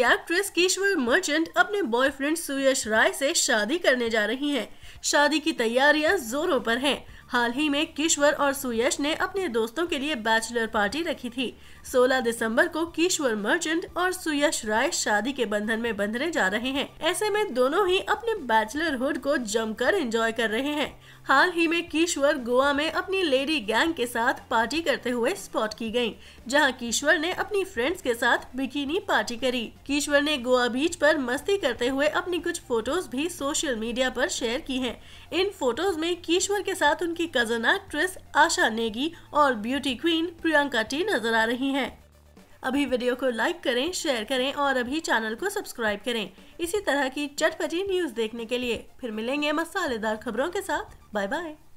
की एक्ट्रेस केशवर मर्चेंट अपने बॉयफ्रेंड सुयश राय से शादी करने जा रही हैं। शादी की तैयारियां जोरों पर हैं हाल ही में किश्वर और सुयश ने अपने दोस्तों के लिए बैचलर पार्टी रखी थी 16 दिसंबर को किश्वर मर्चेंट और सुयश राय शादी के बंधन में बंधने जा रहे हैं ऐसे में दोनों ही अपने बैचलरहुड को जमकर एंजॉय कर रहे हैं हाल ही में किश्वर गोवा में अपनी लेडी गैंग के साथ पार्टी करते हुए स्पॉट की गयी जहाँ किश्वर ने अपनी फ्रेंड्स के साथ बिकिनी पार्टी करी किश्वर ने गोवा बीच पर मस्ती करते हुए अपनी कुछ फोटोज भी सोशल मीडिया पर शेयर की हैं। इन फोटोज में किश्वर के साथ उनकी की कजन एक्ट्रेस आशा नेगी और ब्यूटी क्वीन प्रियंका टी नजर आ रही हैं। अभी वीडियो को लाइक करें शेयर करें और अभी चैनल को सब्सक्राइब करें इसी तरह की चटपटी न्यूज देखने के लिए फिर मिलेंगे मसालेदार खबरों के साथ बाय बाय